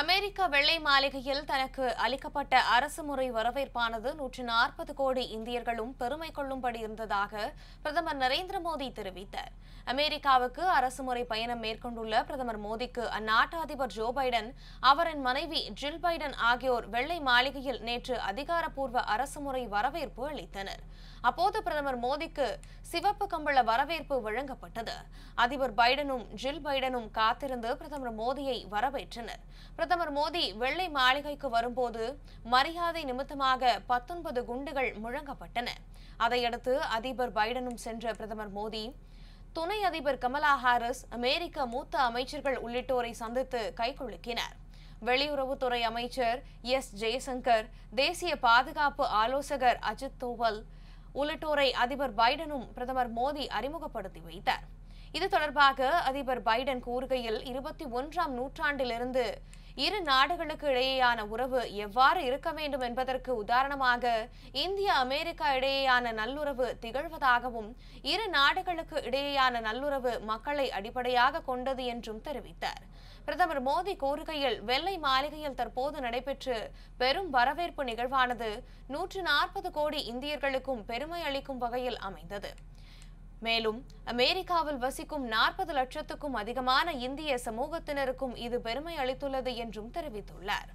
அமெரிக்க வெள்ளை மாளிகையில் தனக்கு அளிக்கப்பட்ட அரசு முறை வரவேற்பானது நூற்று நாற்பது கோடி இந்தியர்களும் பெருமை கொள்ளும்படி இருந்ததாக பிரதமர் நரேந்திர மோடி தெரிவித்தார் அமெரிக்காவுக்கு அரசுமுறை பயணம் மேற்கொண்டுள்ள பிரதமர் மோடிக்கு அந்நாட்டு அதிபர் ஜோ பைடன் அவரின் மனைவி ஜில் பைடன் ஆகியோர் வெள்ளை மாளிகையில் நேற்று அதிகாரப்பூர்வ அரசுமுறை வரவேற்பு அளித்தனர் அப்போது பிரதமர் மோடிக்கு சிவப்பு கம்பள வரவேற்பு வழங்கப்பட்டது அதிபர் பைடனும் ஜில் பைடனும் காத்திருந்து பிரதமர் மோடியை வரவேற்றனர் பிரதமர் மோடி வெள்ளை மாளிகைக்கு வரும்போது மரியாதை நிமித்தமாக பத்தொன்பது குண்டுகள் முழங்கப்பட்டன அதையடுத்து அதிபர் பைடனும் சென்ற பிரதமர் மோடி துணை அதிபர் கமலா ஹாரிஸ் அமெரிக்க மூத்த அமைச்சர்கள் உள்ளிட்டோரை சந்தித்து கைகுலுக்கினர் வெளியுறவுத்துறை அமைச்சர் எஸ் ஜெய்சங்கர் தேசிய பாதுகாப்பு ஆலோசகர் அஜித் தோவல் உள்ளிட்டோரை அதிபர் பைடனும் பிரதமர் மோடி அறிமுகப்படுத்தி வைத்தார் இது தொடர்பாக அதிபர் பைடன் கூறுகையில் இருபத்தி ஒன்றாம் நூற்றாண்டிலிருந்து இரு நாடுகளுக்கு இடையேயான உறவு எவ்வாறு இருக்க வேண்டும் என்பதற்கு உதாரணமாக இந்திய அமெரிக்கா இடையேயான நல்லுறவு திகழ்வதாகவும் இரு நாடுகளுக்கு இடையேயான நல்லுறவு மக்களை அடிப்படையாக கொண்டது என்றும் தெரிவித்தார் பிரதமர் மோடி கூறுகையில் வெள்ளை மாளிகையில் தற்போது நடைபெற்று பெரும் வரவேற்பு நிகழ்வானது நூற்று நாற்பது கோடி இந்தியர்களுக்கும் பெருமை அளிக்கும் வகையில் அமைந்தது மேலும் அமெரிக்காவில் வசிக்கும் நாற்பது லட்சத்துக்கும் அதிகமான இந்திய சமூகத்தினருக்கும் இது பெருமை அளித்துள்ளது என்றும் தெரிவித்துள்ளார்